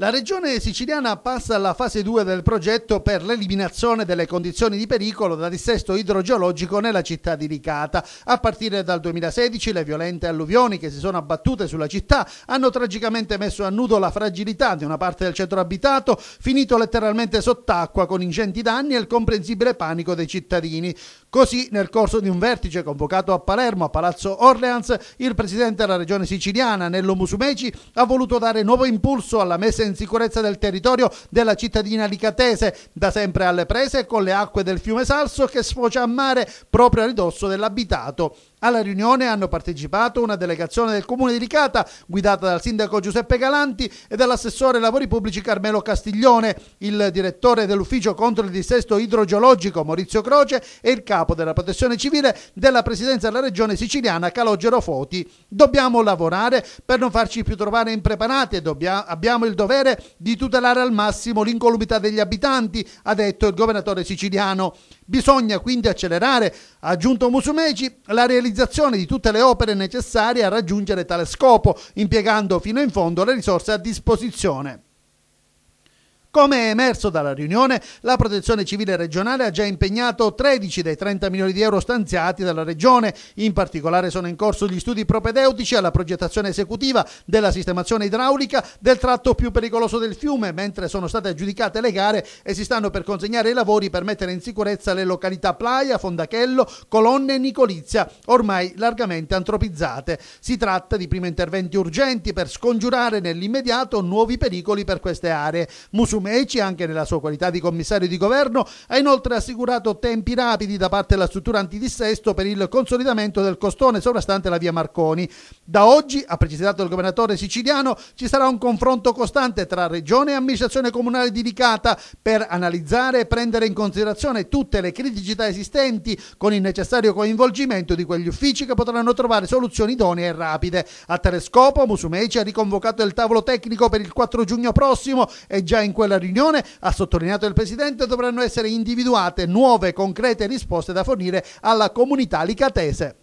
La regione siciliana passa alla fase 2 del progetto per l'eliminazione delle condizioni di pericolo da dissesto idrogeologico nella città di Ricata. A partire dal 2016 le violente alluvioni che si sono abbattute sulla città hanno tragicamente messo a nudo la fragilità di una parte del centro abitato, finito letteralmente sott'acqua con ingenti danni e il comprensibile panico dei cittadini. Così, nel corso di un vertice convocato a Palermo, a Palazzo Orleans, il presidente della regione siciliana, Nello Musumeci, ha voluto dare nuovo impulso alla messa in in sicurezza del territorio della cittadina licatese, da sempre alle prese con le acque del fiume Salso che sfocia a mare proprio a ridosso dell'abitato. Alla riunione hanno partecipato una delegazione del comune di Licata guidata dal sindaco Giuseppe Galanti e dall'assessore lavori pubblici Carmelo Castiglione, il direttore dell'ufficio contro il dissesto idrogeologico Maurizio Croce e il capo della protezione civile della presidenza della regione siciliana Calogero Foti. Dobbiamo lavorare per non farci più trovare impreparati e dobbia, abbiamo il dovere di tutelare al massimo l'incolumità degli abitanti, ha detto il governatore siciliano. Bisogna quindi accelerare, ha aggiunto Musumeci, la realizzazione di tutte le opere necessarie a raggiungere tale scopo, impiegando fino in fondo le risorse a disposizione. Come è emerso dalla riunione, la Protezione Civile regionale ha già impegnato 13 dei 30 milioni di euro stanziati dalla Regione. In particolare sono in corso gli studi propedeutici alla progettazione esecutiva della sistemazione idraulica del tratto più pericoloso del fiume, mentre sono state aggiudicate le gare e si stanno per consegnare i lavori per mettere in sicurezza le località Plaia, Fondachello, Colonne e Nicolizia, ormai largamente antropizzate. Si tratta di primi interventi urgenti per scongiurare nell'immediato nuovi pericoli per queste aree. Musulmani Meci, anche nella sua qualità di commissario di governo, ha inoltre assicurato tempi rapidi da parte della struttura antidissesto per il consolidamento del costone sovrastante la via Marconi. Da oggi, ha precisato il governatore siciliano, ci sarà un confronto costante tra regione e amministrazione comunale di Ricata per analizzare e prendere in considerazione tutte le criticità esistenti con il necessario coinvolgimento di quegli uffici che potranno trovare soluzioni idonee e rapide. A tale scopo Musumeci ha riconvocato il tavolo tecnico per il 4 giugno prossimo e già in quel della riunione, ha sottolineato il Presidente, dovranno essere individuate nuove concrete risposte da fornire alla comunità licatese.